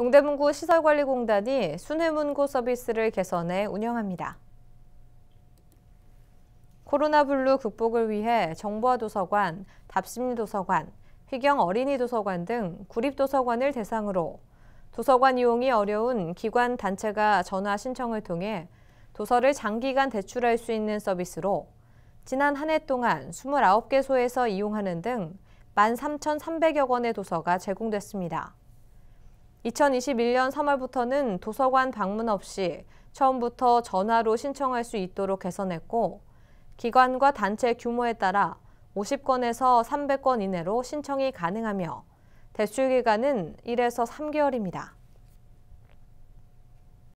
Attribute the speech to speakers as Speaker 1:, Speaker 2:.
Speaker 1: 동대문구 시설관리공단이 순회문구 서비스를 개선해 운영합니다. 코로나 블루 극복을 위해 정부와 도서관, 답심리 도서관, 휘경 어린이 도서관 등 구립 도서관을 대상으로 도서관 이용이 어려운 기관 단체가 전화 신청을 통해 도서를 장기간 대출할 수 있는 서비스로 지난 한 해 동안 29개소에서 이용하는 등 13,300여 권의 도서가 제공됐습니다. 2021년 3월부터는 도서관 방문 없이 처음부터 전화로 신청할 수 있도록 개선했고 기관과 단체 규모에 따라 50건에서 300건 이내로 신청이 가능하며 대출 기간은 1에서 3개월입니다.